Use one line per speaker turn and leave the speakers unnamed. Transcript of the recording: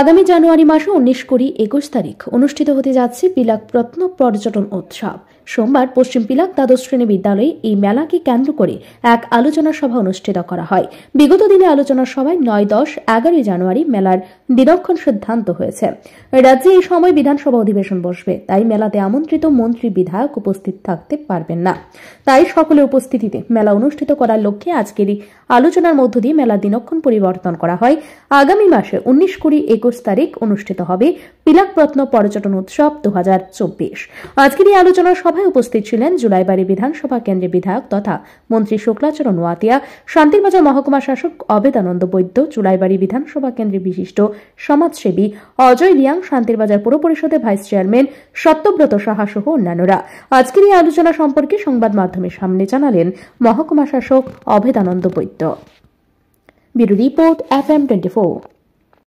আগামী জানুয়ারি মাসে উনিশ কুড়ি একুশ তারিখ অনুষ্ঠিত হতে যাচ্ছে পিলাক প্রত্ন পর্যটন উৎসব সোমবার পশ্চিম পিলাক দ্বাদশ শ্রেণী বিদ্যালয়ে এই মেলাকে কেন্দ্র করে এক আলোচনা সভা অনুষ্ঠিত করা হয় বিগত দিনে আলোচনা সভায় নয় দশ এগারোই জানুয়ারি মেলার দিনক্ষণ সিদ্ধান্ত হয়েছে রাজ্যে এই সময় বিধানসভা অধিবেশন বসবে তাই মেলাতে আমন্ত্রিত মন্ত্রী বিধায়ক উপস্থিত থাকতে পারবেন না তাই সকলে উপস্থিতিতে মেলা অনুষ্ঠিত করার লক্ষ্যে আজকেরই আলোচনার মধ্য দিয়ে মেলার দিনক্ষণ পরিবর্তন করা হয় আগামী মাসে উনিশ কুড়ি একুশ তারিখ অনুষ্ঠিত হবে পিলাকরত্ন পর্যটন উৎসব দু হাজার চব্বিশ আজকের এই আলোচনা সভায় উপস্থিত ছিলেন জুলাইবাড়ি বিধানসভা কেন্দ্রের বিধায়ক তথা মন্ত্রী শুক্লাচরণ ওয়াতিয়া শান্তিরবাজার মহকুমা শাসক অবেদানন্দ বৈদ্য জুলাইবাড়ি বিধানসভা কেন্দ্রের বিশিষ্ট সমাজসেবী অজয় রিয়াং শান্তিরবাজার পুর পরিষদের ভাইস চেয়ারম্যান সত্যব্রত সাহা সহ অন্যান্যরা আজকের এই আলোচনা সম্পর্কে সংবাদ মাধ্যমের সামনে জানালেন মহকুমা শাসক Abhedananda Baidya bureau report F M twenty four